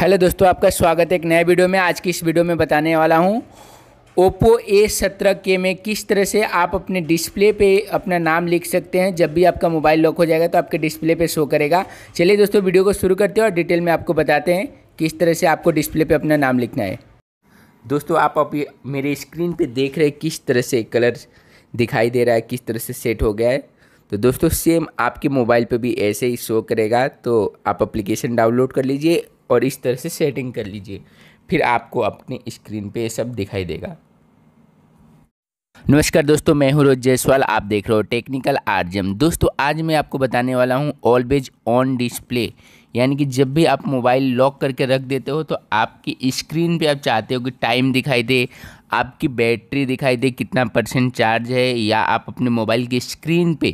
hello दोस्तों आपका स्वागत है एक नए वीडियो में आज की इस वीडियो में बताने वाला हूँ ओप्पो ए सत्रह के में किस तरह से आप अपने डिस्प्ले पे अपना नाम लिख सकते हैं जब भी आपका मोबाइल लॉक हो जाएगा तो आपके डिस्प्ले पे शो करेगा चलिए दोस्तों वीडियो को शुरू करते हैं और डिटेल में आपको बताते हैं किस तरह से आपको डिस्प्ले पर अपना नाम लिखना है दोस्तों आप अभी मेरे स्क्रीन पर देख रहे किस तरह से कलर दिखाई दे रहा है किस तरह से सेट हो गया है तो दोस्तों सेम आपके मोबाइल पर भी ऐसे ही शो करेगा तो आप अप्लीकेशन डाउनलोड कर लीजिए और इस तरह से सेटिंग कर लीजिए फिर आपको अपनी स्क्रीन पे ये सब दिखाई देगा नमस्कार दोस्तों मैं हूं रोज जायसवाल आप देख रहे हो टेक्निकल आरजम दोस्तों आज मैं आपको बताने वाला हूं ऑलवेज ऑन डिस्प्ले यानी कि जब भी आप मोबाइल लॉक करके रख देते हो तो आपकी स्क्रीन पे आप चाहते हो कि टाइम दिखाई दे आपकी बैटरी दिखाई दे कितना परसेंट चार्ज है या आप अपने मोबाइल की स्क्रीन पर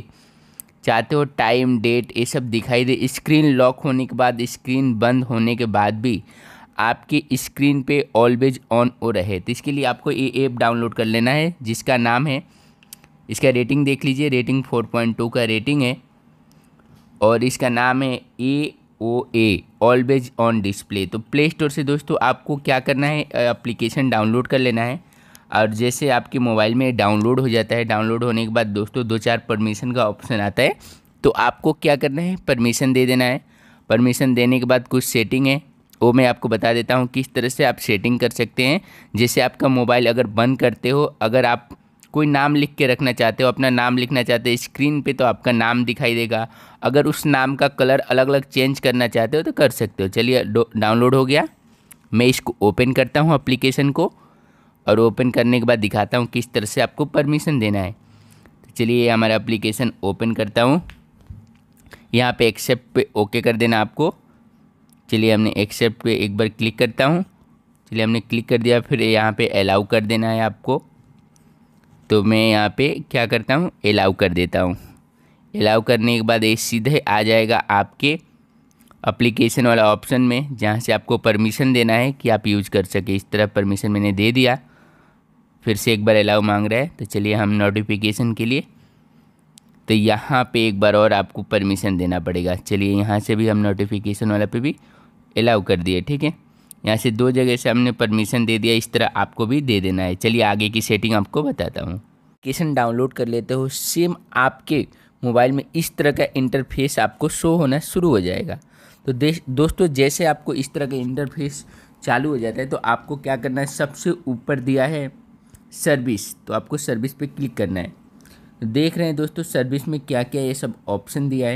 चाहते हो टाइम डेट ये सब दिखाई दे स्क्रीन लॉक होने के बाद स्क्रीन बंद होने के बाद भी आपकी स्क्रीन पे ऑलवेज ऑन हो रहे तो इसके लिए आपको ये ऐप डाउनलोड कर लेना है जिसका नाम है इसका रेटिंग देख लीजिए रेटिंग 4.2 का रेटिंग है और इसका नाम है A O A always on display तो प्ले स्टोर से दोस्तों आपको क्या करना है एप्लीकेशन डाउनलोड कर लेना है और जैसे आपके मोबाइल में डाउनलोड हो जाता है डाउनलोड होने के बाद दोस्तों दो चार परमिशन का ऑप्शन आता है तो आपको क्या करना है परमिशन दे देना है परमिशन देने के बाद कुछ सेटिंग है वो मैं आपको बता देता हूँ किस तरह से आप सेटिंग कर सकते हैं जैसे आपका मोबाइल अगर बंद करते हो अगर आप कोई नाम लिख के रखना चाहते हो अपना नाम लिखना चाहते हो स्क्रीन पे तो आपका नाम दिखाई देगा अगर उस नाम का कलर अलग अलग चेंज करना चाहते हो तो कर सकते हो चलिए डाउनलोड हो गया मैं इसको ओपन करता हूँ अप्लीकेशन को और ओपन करने के बाद दिखाता हूँ किस तरह से आपको परमिशन देना है तो चलिए हमारा एप्लीकेशन ओपन करता हूँ यहाँ पे एक्सेप्ट पे ओके कर देना आपको चलिए हमने एक्सेप्ट पे एक बार क्लिक करता हूँ चलिए हमने क्लिक कर दिया फिर यहाँ पे अलाउ कर देना है आपको तो मैं यहाँ पे क्या करता हूँ अलाउ कर देता हूँ अलाउ करने के बाद ये सीधे आ जाएगा आपके अप्लीकेशन वाला ऑप्शन में जहाँ से आपको परमिशन देना है कि आप यूज कर सके इस तरह परमिशन मैंने दे दिया फिर से एक बार अलाउ मांग रहा है तो चलिए हम नोटिफिकेशन के लिए तो यहाँ पे एक बार और आपको परमिशन देना पड़ेगा चलिए यहाँ से भी हम नोटिफिकेशन वाला पे भी अलाउ कर दिए ठीक है यहाँ से दो जगह से हमने परमिशन दे दिया इस तरह आपको भी दे देना है चलिए आगे की सेटिंग आपको बताता हूँ एप्लीकेशन डाउनलोड कर लेते हो सेम आपके मोबाइल में इस तरह का इंटरफेस आपको शो होना शुरू हो जाएगा तो दोस्तों जैसे आपको इस तरह का इंटरफेस चालू हो जाता है तो आपको क्या करना है सबसे ऊपर दिया है सर्विस तो आपको सर्विस पे क्लिक करना है देख रहे हैं दोस्तों सर्विस में क्या क्या ये सब ऑप्शन दिया है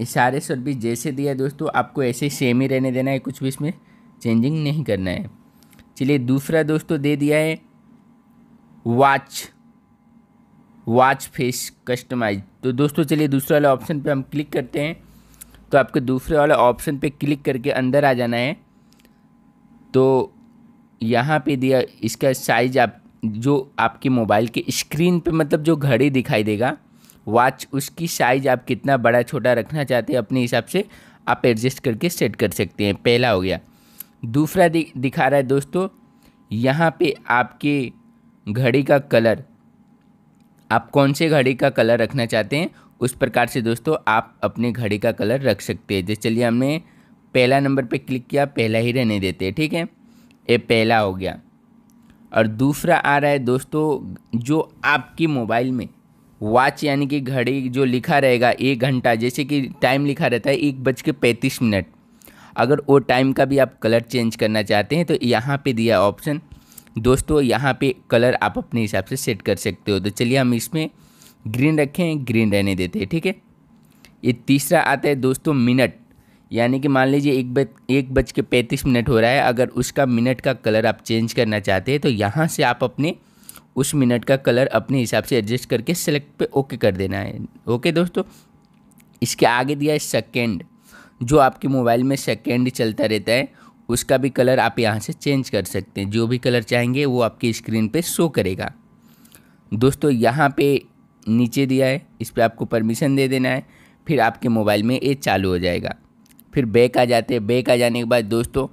ये सारे सर्विस जैसे दिया है दोस्तों आपको ऐसे ही सेम ही रहने देना है कुछ भी इसमें चेंजिंग नहीं करना है चलिए दूसरा दोस्तों दे दिया है वॉच वॉच फेस कस्टमाइज तो दोस्तों चलिए दूसरे वाले ऑप्शन पे हम क्लिक करते हैं तो आपको दूसरे वाले ऑप्शन पे क्लिक करके अंदर आ जाना है तो यहाँ पे दिया इसका साइज आप जो आपके मोबाइल के स्क्रीन पे मतलब जो घड़ी दिखाई देगा वॉच उसकी साइज़ आप कितना बड़ा छोटा रखना चाहते हैं अपने हिसाब से आप एडजस्ट करके सेट कर सकते हैं पहला हो गया दूसरा दिखा रहा है दोस्तों यहाँ पे आपके घड़ी का कलर आप कौन से घड़ी का कलर रखना चाहते हैं उस प्रकार से दोस्तों आप अपने घड़ी का कलर रख सकते हैं जैसे चलिए हमने पहला नंबर पे क्लिक किया पहला ही रहने देते हैं ठीक है ये पहला हो गया और दूसरा आ रहा है दोस्तों जो आपके मोबाइल में वॉच यानी कि घड़ी जो लिखा रहेगा एक घंटा जैसे कि टाइम लिखा रहता है एक बज के पैंतीस मिनट अगर वो टाइम का भी आप कलर चेंज करना चाहते हैं तो यहाँ पे दिया ऑप्शन दोस्तों यहाँ पे कलर आप अपने हिसाब से सेट कर सकते हो तो चलिए हम इसमें ग्रीन रखें ग्रीन रहने देते हैं ठीक है ये तीसरा आता है दोस्तों मिनट यानी कि मान लीजिए एक बज एक बज के पैंतीस मिनट हो रहा है अगर उसका मिनट का कलर आप चेंज करना चाहते हैं तो यहाँ से आप अपने उस मिनट का कलर अपने हिसाब से एडजस्ट करके सेलेक्ट पे ओके कर देना है ओके दोस्तों इसके आगे दिया है सेकेंड जो आपके मोबाइल में सेकेंड चलता रहता है उसका भी कलर आप यहाँ से चेंज कर सकते हैं जो भी कलर चाहेंगे वो आपकी स्क्रीन पर शो करेगा दोस्तों यहाँ पर नीचे दिया है इस पर आपको परमिशन दे देना है फिर आपके मोबाइल में ये चालू हो जाएगा फिर बैक आ जाते हैं बैक आ जाने के बाद दोस्तों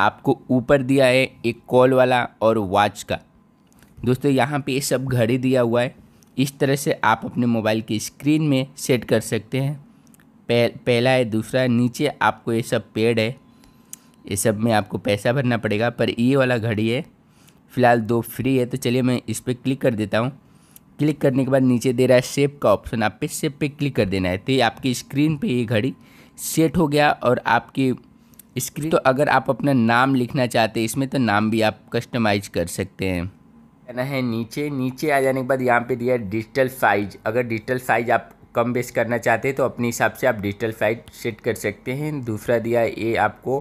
आपको ऊपर दिया है एक कॉल वाला और वॉच का दोस्तों यहाँ पे ये सब घड़ी दिया हुआ है इस तरह से आप अपने मोबाइल की स्क्रीन में सेट कर सकते हैं पह, पहला है दूसरा है नीचे आपको ये सब पेड है ये सब में आपको पैसा भरना पड़ेगा पर ये वाला घड़ी है फ़िलहाल दो फ्री है तो चलिए मैं इस पर क्लिक कर देता हूँ क्लिक करने के बाद नीचे दे रहा है सेप का ऑप्शन आप पे सेप पे क्लिक कर देना है तो ये आपकी स्क्रीन पे ये घड़ी सेट हो गया और आपकी स्क्रीन तो अगर आप अपना नाम लिखना चाहते हैं इसमें तो नाम भी आप कस्टमाइज कर सकते हैं कहना है नीचे नीचे आ जाने के बाद यहाँ पे दिया डिजिटल साइज अगर डिजिटल साइज आप कम बेस करना चाहते हैं तो अपने हिसाब से आप डिजिटल साइज सेट कर सकते हैं दूसरा दिया ये आपको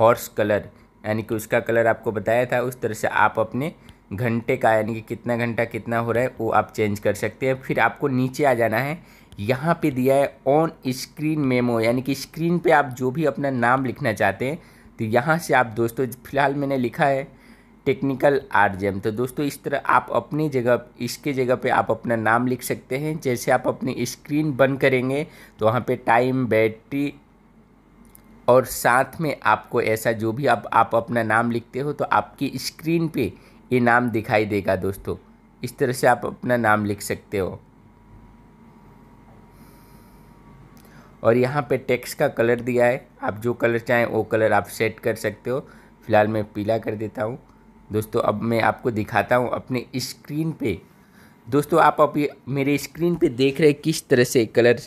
हॉर्स कलर यानी कि उसका कलर आपको बताया था उस तरह से आप अपने घंटे का यानी कि कितना घंटा कितना हो रहा है वो आप चेंज कर सकते हैं फिर आपको नीचे आ जाना है यहाँ पे दिया है ऑन स्क्रीन मेमो यानी कि स्क्रीन पे आप जो भी अपना नाम लिखना चाहते हैं तो यहाँ से आप दोस्तों फिलहाल मैंने लिखा है टेक्निकल जेम तो दोस्तों इस तरह आप अपनी जगह इसके जगह पे आप अपना नाम लिख सकते हैं जैसे आप अपनी स्क्रीन बंद करेंगे तो वहाँ पे टाइम बैटरी और साथ में आपको ऐसा जो भी आप आप अपना नाम लिखते हो तो आपकी स्क्रीन पे ये नाम दिखाई देगा दोस्तों इस तरह से आप अपना नाम लिख सकते हो और यहाँ पे टेक्स्ट का कलर दिया है आप जो कलर चाहें वो कलर आप सेट कर सकते हो फ़िलहाल मैं पीला कर देता हूँ दोस्तों अब मैं आपको दिखाता हूँ अपने स्क्रीन पे दोस्तों आप अभी मेरे स्क्रीन पे देख रहे किस तरह से कलर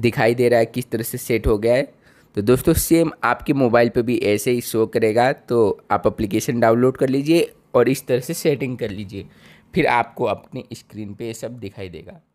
दिखाई दे रहा है किस तरह से सेट हो गया है तो दोस्तों सेम आपके मोबाइल पर भी ऐसे ही शो करेगा तो आप अप्लीकेशन डाउनलोड कर लीजिए और इस तरह से सेटिंग कर लीजिए फिर आपको अपने स्क्रीन पे ये सब दिखाई देगा